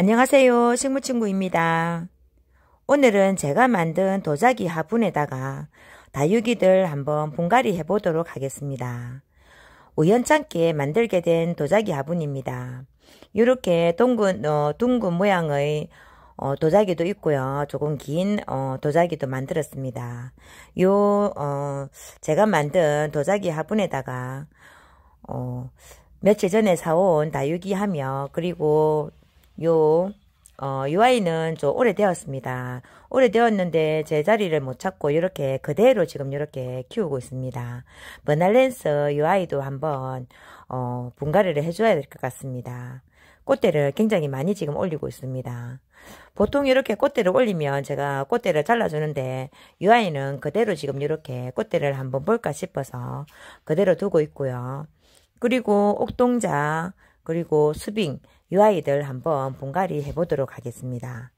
안녕하세요. 식물친구입니다. 오늘은 제가 만든 도자기 화분에다가 다육이들 한번 분갈이 해보도록 하겠습니다. 우연찮게 만들게 된 도자기 화분입니다. 이렇게 동근, 어, 둥근 모양의 어, 도자기도 있고요. 조금 긴 어, 도자기도 만들었습니다. 요 어, 제가 만든 도자기 화분에다가 어, 며칠 전에 사온 다육이 하며 그리고 요, 어, UI는 좀 오래되었습니다. 오래되었는데 제자리를 못 찾고 이렇게 그대로 지금 이렇게 키우고 있습니다. 버날렌스 UI도 한번 어, 분갈이를 해줘야 될 것 같습니다. 꽃대를 굉장히 많이 지금 올리고 있습니다. 보통 이렇게 꽃대를 올리면 제가 꽃대를 잘라주는데 유아이는 그대로 지금 이렇게 꽃대를 한번 볼까 싶어서 그대로 두고 있고요. 그리고 옥동자 그리고 수빙 이 아이들 한번 분갈이 해보도록 하겠습니다.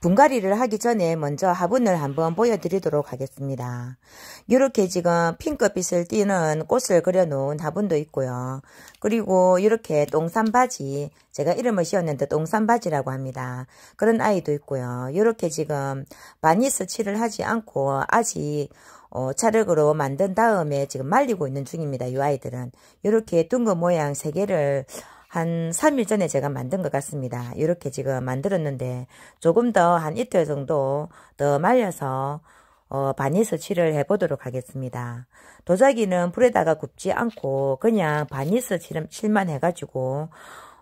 분갈이를 하기 전에 먼저 화분을 한번 보여드리도록 하겠습니다. 이렇게 지금 핑크빛을 띠는 꽃을 그려놓은 화분도 있고요. 그리고 이렇게 똥산바지 제가 이름을 씌웠는데 똥산바지라고 합니다. 그런 아이도 있고요. 이렇게 지금 바니스 칠을 하지 않고 아직 어, 차흙으로 만든 다음에 지금 말리고 있는 중입니다. 이 아이들은 이렇게 둥근 모양 3개를 한 3일 전에 제가 만든 것 같습니다. 이렇게 지금 만들었는데 조금 더 한 이틀 정도 더 말려서 어, 바니스칠을 해보도록 하겠습니다. 도자기는 불에다가 굽지 않고 그냥 바니스칠만 해가지고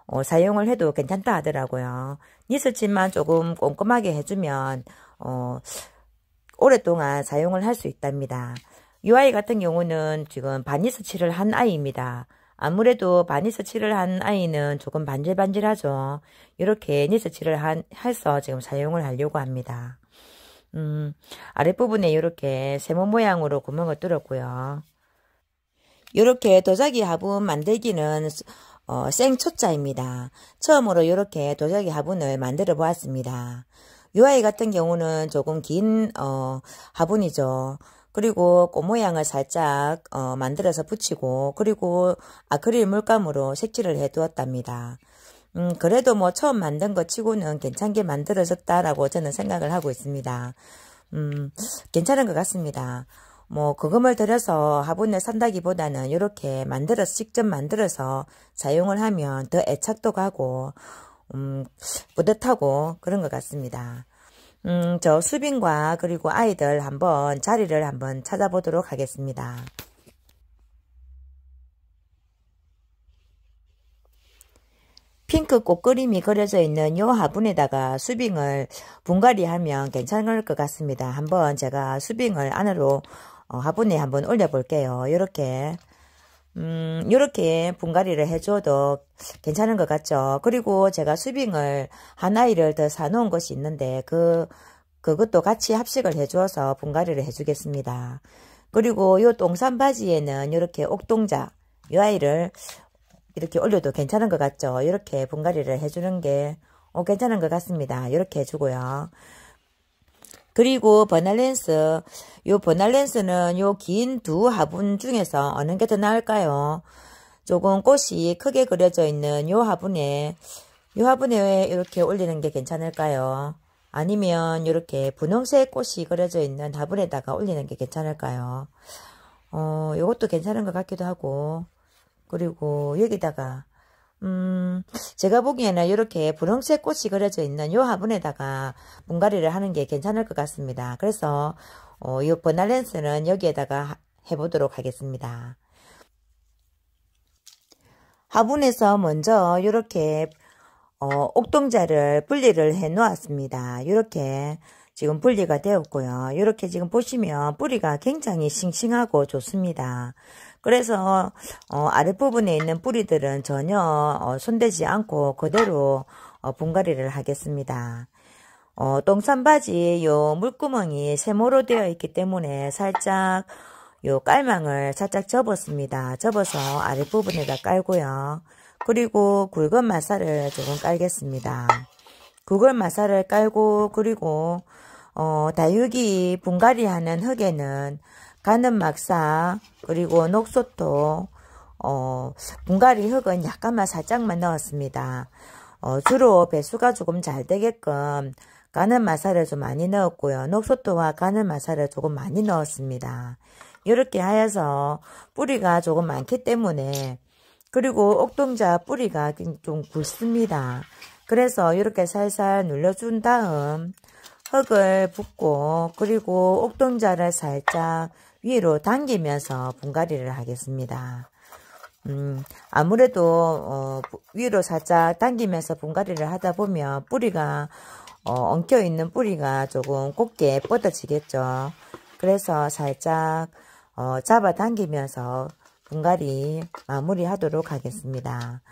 어, 사용을 해도 괜찮다 하더라고요. 니스칠만 조금 꼼꼼하게 해주면 어, 오랫동안 사용을 할 수 있답니다. 이 아이 같은 경우는 지금 바니스칠을 한 아이입니다. 아무래도 반니서치를 한 아이는 조금 반질반질하죠. 이렇게 니서치를 한, 해서 지금 사용을 하려고 합니다. 음, 아랫부분에 이렇게 세모 모양으로 구멍을 뚫었고요. 이렇게 도자기 화분 만들기는 어, 생초짜입니다. 처음으로 이렇게 도자기 화분을 만들어 보았습니다. 이 아이 같은 경우는 조금 긴 어, 화분이죠. 그리고 꽃 모양을 살짝 어, 만들어서 붙이고 그리고 아크릴 물감으로 색칠을 해두었답니다. 음, 그래도 뭐 처음 만든 것 치고는 괜찮게 만들어졌다라고 저는 생각을 하고 있습니다. 음, 괜찮은 것 같습니다. 뭐 거금을 들여서 화분을 산다기보다는 이렇게 만들어서 직접 만들어서 사용을 하면 더 애착도 가고 음, 뿌듯하고 그런 것 같습니다. 음, 저 수빈과 그리고 아이들 한번 자리를 한번 찾아보도록 하겠습니다. 핑크 꽃그림이 그려져 있는 요 화분에다가 수빙을 분갈이하면 괜찮을 것 같습니다. 한번 제가 수빙을 안으로 어, 화분에 한번 올려볼게요. 이렇게 음, 이렇게 분갈이를 해줘도 괜찮은 것 같죠. 그리고 제가 수빙을 하나이를 더 사놓은 것이 있는데 그 그것도 같이 합식을 해줘서 분갈이를 해주겠습니다. 그리고 이동산 바지에는 이렇게 옥동자 이 아이를 이렇게 올려도 괜찮은 것 같죠. 이렇게 분갈이를 해주는 게 어, 괜찮은 것 같습니다. 이렇게 해주고요. 그리고 버날렌스 요 버날렌스는 요 긴 두 화분 중에서 어느 게 더 나을까요? 조금 꽃이 크게 그려져 있는 요 화분에 요 화분에 이렇게 올리는 게 괜찮을까요? 아니면 이렇게 분홍색 꽃이 그려져 있는 화분에다가 올리는 게 괜찮을까요? 어, 요것도 괜찮은 것 같기도 하고 그리고 여기다가 음, 제가 보기에는 이렇게 분홍색 꽃이 그려져 있는 요 화분에다가 분갈이를 하는 게 괜찮을 것 같습니다. 그래서 어, 이 버날렌스는 여기에다가 해보도록 하겠습니다. 화분에서 먼저 이렇게 어, 옥동자를 분리를 해 놓았습니다. 이렇게 지금 분리가 되었고요. 이렇게 지금 보시면 뿌리가 굉장히 싱싱하고 좋습니다. 그래서 어, 아랫부분에 있는 뿌리들은 전혀 어, 손대지 않고 그대로 어, 분갈이를 하겠습니다. 어, 똥산바지 요 물구멍이 세모로 되어 있기 때문에 살짝 요 깔망을 살짝 접었습니다. 접어서 아랫부분에다 깔고요. 그리고 굵은 마사를 조금 깔겠습니다. 굵은 마사를 깔고 그리고 어, 다육이 분갈이하는 흙에는 가는 막사 그리고 녹소토 어, 분갈이 흙은 약간만 살짝만 넣었습니다. 어, 주로 배수가 조금 잘 되게끔 가는 마사를 좀 많이 넣었고요. 녹소토와 가는 마사를 조금 많이 넣었습니다. 이렇게 하여서 뿌리가 조금 많기 때문에 그리고 옥동자 뿌리가 좀 굵습니다. 그래서 이렇게 살살 눌러준 다음 흙을 붓고 그리고 옥동자를 살짝 위로 당기면서 분갈이를 하겠습니다. 음, 아무래도 어, 위로 살짝 당기면서 분갈이를 하다 보면 뿌리가 어, 엉켜 있는 뿌리가 조금 곱게 뻗어지겠죠. 그래서 살짝 어, 잡아 당기면서 분갈이 마무리하도록 하겠습니다.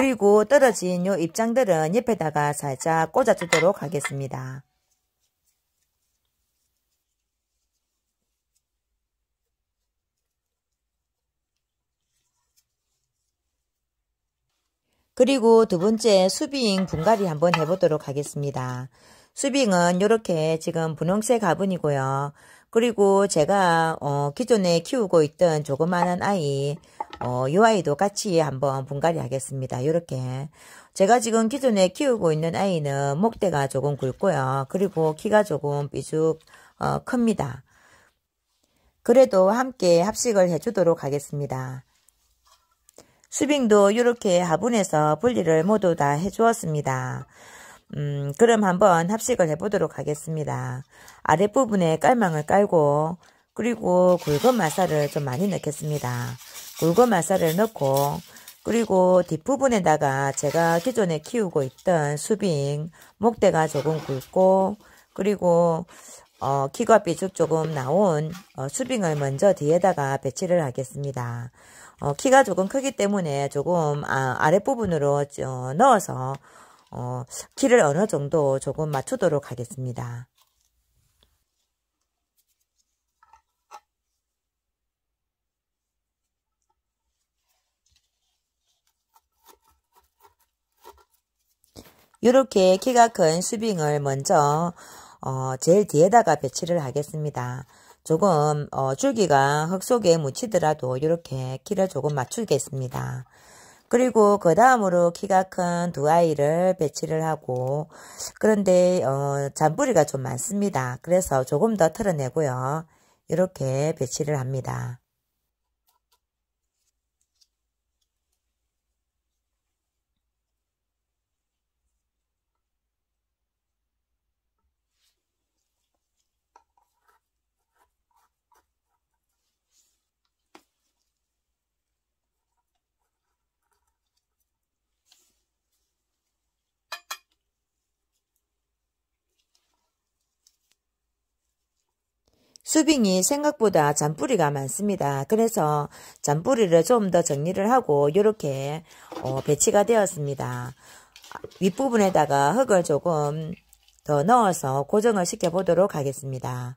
그리고 떨어진 요 입장들은 옆에다가 살짝 꽂아주도록 하겠습니다. 그리고 두 번째 수빙 분갈이 한번 해보도록 하겠습니다. 수빙은 이렇게 지금 분홍색 화분이고요. 그리고 제가 어, 기존에 키우고 있던 조그마한 아이 어, 이 아이도 같이 한번 분갈이 하겠습니다. 이렇게 제가 지금 기존에 키우고 있는 아이는 목대가 조금 굵고요. 그리고 키가 조금 삐죽 어, 큽니다. 그래도 함께 합식을 해주도록 하겠습니다. 수빙도 이렇게 화분에서 분리를 모두 다 해주었습니다. 음, 그럼 한번 합식을 해보도록 하겠습니다. 아랫부분에 깔망을 깔고 그리고 굵은 마사를 좀 많이 넣겠습니다. 굵은 마사를 넣고 그리고 뒷부분에다가 제가 기존에 키우고 있던 수빙 목대가 조금 굵고 그리고 어, 키가 삐죽 조금 나온 어, 수빙을 먼저 뒤에다가 배치를 하겠습니다. 어, 키가 조금 크기 때문에 조금 아, 랫부분으로 넣어서 어, 키를 어느 정도 조금 맞추도록 하겠습니다. 이렇게 키가 큰 수빙을 먼저 어, 제일 뒤에다가 배치를 하겠습니다. 조금 어, 줄기가 흙 속에 묻히더라도 이렇게 키를 조금 맞추겠습니다. 그리고 그 다음으로 키가 큰 두 아이를 배치를 하고 그런데 어, 잔뿌리가 좀 많습니다. 그래서 조금 더 털어내고요. 이렇게 배치를 합니다. 수빙이 생각보다 잔뿌리가 많습니다. 그래서 잔뿌리를 좀 더 정리를 하고 이렇게 어, 배치가 되었습니다. 윗부분에다가 흙을 조금 더 넣어서 고정을 시켜보도록 하겠습니다.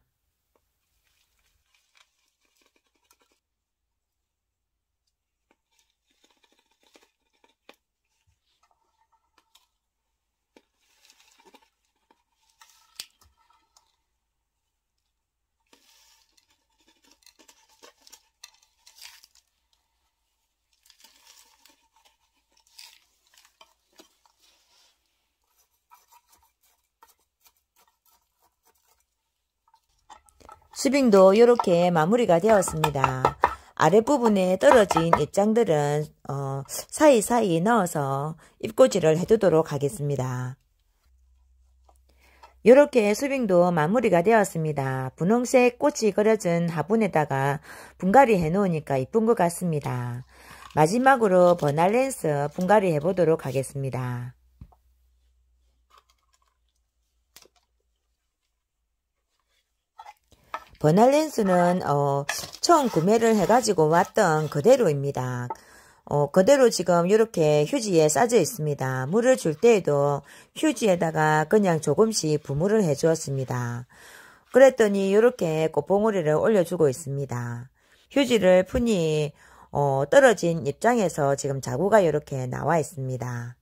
수빙도 이렇게 마무리가 되었습니다. 아랫부분에 떨어진 입장들은 어, 사이사이 넣어서 입꼬지를 해두도록 하겠습니다. 이렇게 수빙도 마무리가 되었습니다. 분홍색 꽃이 그려진 화분에다가 분갈이 해놓으니까 이쁜 것 같습니다. 마지막으로 버날 렌스 분갈이 해보도록 하겠습니다. 버날렌스는 어, 처음 구매를 해가지고 왔던 그대로입니다. 어, 그대로 지금 이렇게 휴지에 싸져 있습니다. 물을 줄 때에도 휴지에다가 그냥 조금씩 부물을 해주었습니다. 그랬더니 이렇게 꽃봉오리를 올려주고 있습니다. 휴지를 푸니 어, 떨어진 입장에서 지금 자구가 이렇게 나와 있습니다.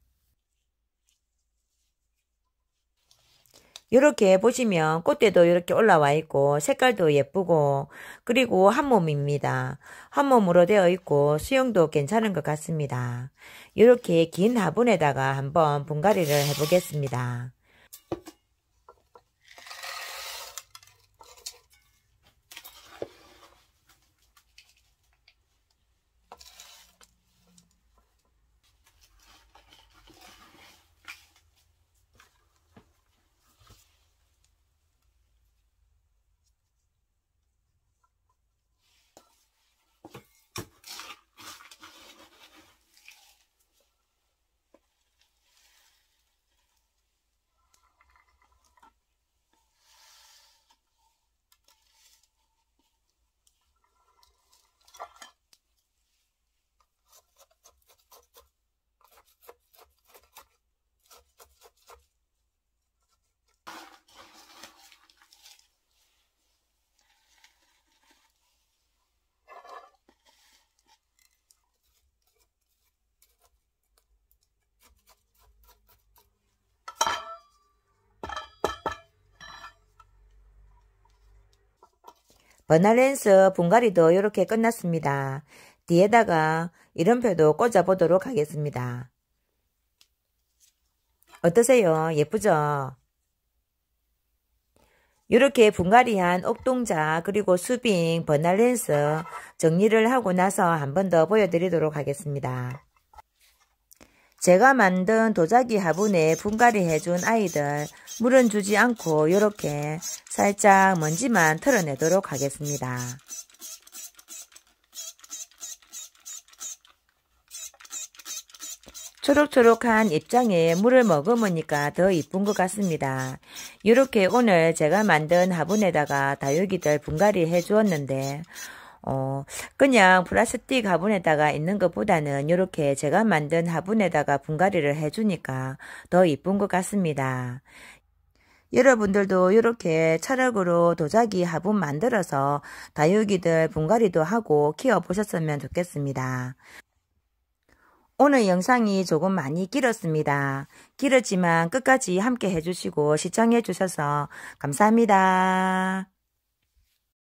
이렇게 보시면 꽃대도 이렇게 올라와 있고 색깔도 예쁘고 그리고 한 몸입니다. 한 몸으로 되어 있고 수영도 괜찮은 것 같습니다. 이렇게 긴 화분에다가 한번 분갈이를 해보겠습니다. 버나렌스 분갈이도 이렇게 끝났습니다. 뒤에다가 이름표도 꽂아보도록 하겠습니다. 어떠세요? 예쁘죠? 이렇게 분갈이한 옥동자 그리고 수빙, 버나렌스 정리를 하고 나서 한 번 더 보여드리도록 하겠습니다. 제가 만든 도자기 화분에 분갈이 해준 아이들 물은 주지 않고 이렇게 살짝 먼지만 털어내도록 하겠습니다. 초록초록한 입장에 물을 머금으니까 더 이쁜 것 같습니다. 이렇게 오늘 제가 만든 화분에다가 다육이들 분갈이 해주었는데 어, 그냥 플라스틱 화분에다가 있는 것보다는 이렇게 제가 만든 화분에다가 분갈이를 해주니까 더 이쁜 것 같습니다. 여러분들도 이렇게 철학으로 도자기 화분 만들어서 다육이들 분갈이도 하고 키워보셨으면 좋겠습니다. 오늘 영상이 조금 많이 길었습니다. 길었지만 끝까지 함께 해주시고 시청해주셔서 감사합니다.